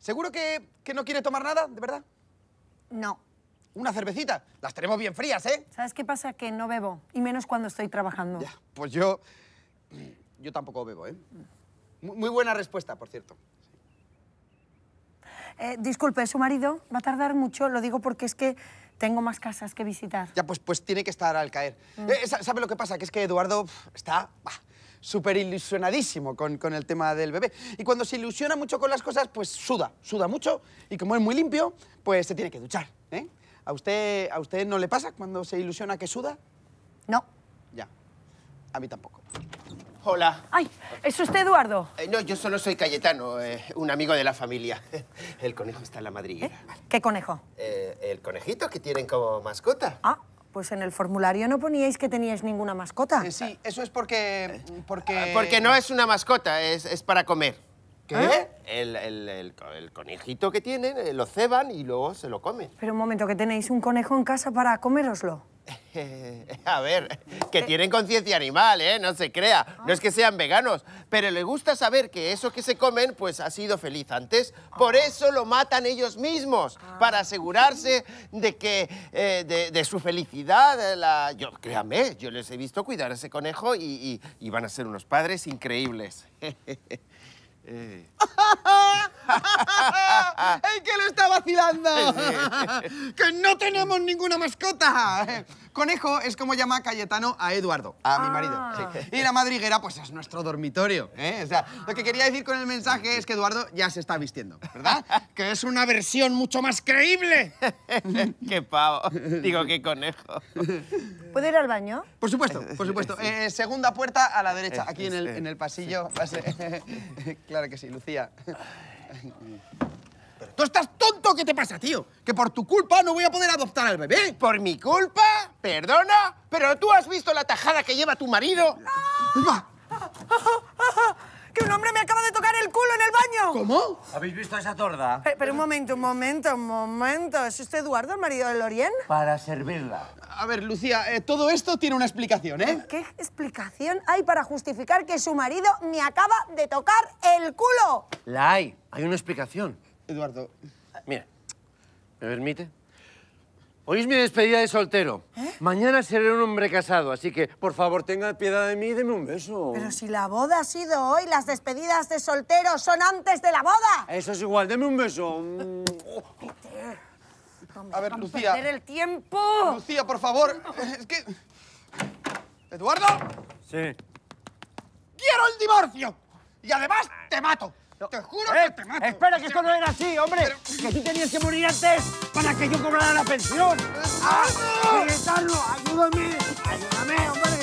¿Seguro que, no quiere tomar nada, de verdad? No. Una cervecita. Las tenemos bien frías, ¿eh? ¿Sabes qué pasa? Que no bebo, y menos cuando estoy trabajando. pues yo... Mm, yo tampoco bebo, ¿eh? Mm. Muy, buena respuesta, por cierto. Eh, disculpe, ¿su marido va a tardar mucho? Lo digo porque es que tengo más casas que visitar. Ya, pues, pues tiene que estar al caer. Mm. Eh, ¿Sabe lo que pasa? Que es que Eduardo está súper ilusionadísimo con, el tema del bebé. Y cuando se ilusiona mucho con las cosas, pues suda, suda mucho. Y como es muy limpio, pues se tiene que duchar. ¿eh? ¿A, usted, ¿A usted no le pasa cuando se ilusiona que suda? No. Ya. A mí tampoco. Hola. Ay, ¿es usted Eduardo? Eh, no, yo solo soy Cayetano, eh, un amigo de la familia. El conejo está en la madriguera. ¿Qué conejo? el conejito que tienen como mascota. Ah, pues en el formulario no poníais que teníais ninguna mascota. Eh, sí, eso es porque... Porque, ah, porque no es una mascota, es, para comer. ¿Qué? ¿Eh? El, conejito que tienen, eh, lo ceban y luego se lo comen. Pero un momento, que tenéis un conejo en casa para coméroslo. A ver, que tienen conciencia animal, ¿eh? No se crea. No ah. es que sean veganos, pero les gusta saber que eso que se comen, pues ha sido feliz antes. Por ah. eso lo matan ellos mismos, ah. para asegurarse de que, eh, de, su felicidad. la... Yo, créame, yo les he visto cuidar a ese conejo y, van a ser unos padres increíbles. Eh. ¡El que lo está vacilando! Eh. ¡Que no tenemos ninguna mascota! Conejo es como llama Cayetano a Eduardo, a mi marido. Ah. Y la madriguera, pues es nuestro dormitorio. ¿eh? lo que quería decir con el mensaje es que Eduardo ya se está vistiendo, ¿verdad? que es una versión mucho más creíble. qué pavo. Digo, qué conejo. ¿Puedo ir al baño? Por supuesto, por supuesto. Eh, segunda puerta a la derecha, aquí en este, el, este. en el pasillo. Claro que sí, Lucía tú estás tonto, ¿qué te pasa, tío? Que por tu culpa no voy a poder adoptar al bebé. ¿Por mi culpa? ¿Perdona? ¿Pero tú has visto la tajada que lleva tu marido? ¡No! ¡Que un hombre me acaba de tocar el culo en el baño! ¿Cómo? ¿Habéis visto esa torda? Eh, pero un momento, un momento, un momento. ¿Es usted Eduardo, el marido de Lorien? Para servirla. A ver, Lucía, eh, todo esto tiene una explicación, ¿eh? ¿Qué explicación hay para justificar que su marido me acaba de tocar el culo? La hay. Hay una explicación. Eduardo. Mira, ¿me permite? Hoy es mi despedida de soltero. ¿Eh? Mañana seré un hombre casado, así que, por favor, tenga piedad de mí y deme un beso. Pero si la boda ha sido hoy, las despedidas de soltero son antes de la boda. Eso es igual, deme un beso. a ver, Lucía. perder el tiempo! Lucía, por favor, es que... ¿Eduardo? Sí. ¡Quiero el divorcio! Y además te mato. Te eh, juro Espera, que esto no era así, hombre. Que tú tenías que morir antes para que yo cobrara la pensión. ¡Ah, no! ¡Ayúdame! ¡Ayúdame, hombre!